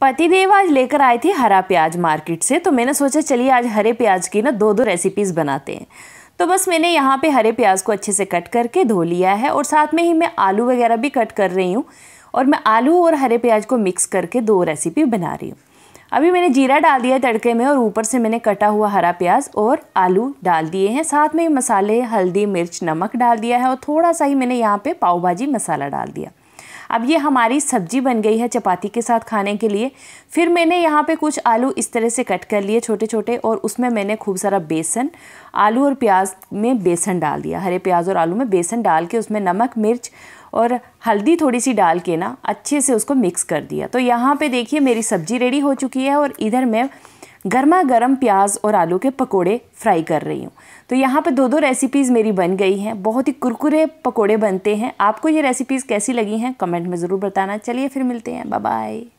पतिदेव आज लेकर आए थे हरा प्याज मार्केट से तो मैंने सोचा चलिए आज हरे प्याज की ना दो दो रेसिपीज़ बनाते हैं तो बस मैंने यहाँ पे हरे प्याज को अच्छे से कट करके धो लिया है और साथ में ही मैं आलू वगैरह भी कट कर रही हूँ और मैं आलू और हरे प्याज को मिक्स करके दो रेसिपी बना रही हूँ अभी मैंने जीरा डाल दिया तड़के में और ऊपर से मैंने कटा हुआ हरा प्याज और आलू डाल दिए हैं साथ में मसाले हल्दी मिर्च नमक डाल दिया है और थोड़ा सा ही मैंने यहाँ पे पाव भाजी मसाला डाल दिया अब ये हमारी सब्जी बन गई है चपाती के साथ खाने के लिए फिर मैंने यहाँ पे कुछ आलू इस तरह से कट कर लिए छोटे छोटे और उसमें मैंने खूब सारा बेसन आलू और प्याज में बेसन डाल दिया हरे प्याज और आलू में बेसन डाल के उसमें नमक मिर्च और हल्दी थोड़ी सी डाल के ना अच्छे से उसको मिक्स कर दिया तो यहाँ पर देखिए मेरी सब्ज़ी रेडी हो चुकी है और इधर मैं गर्मा गर्म प्याज और आलू के पकोड़े फ्राई कर रही हूँ तो यहाँ पे दो दो रेसिपीज़ मेरी बन गई हैं बहुत ही कुरकुरे पकोड़े बनते हैं आपको ये रेसिपीज़ कैसी लगी हैं कमेंट में ज़रूर बताना चलिए फिर मिलते हैं बाय बाय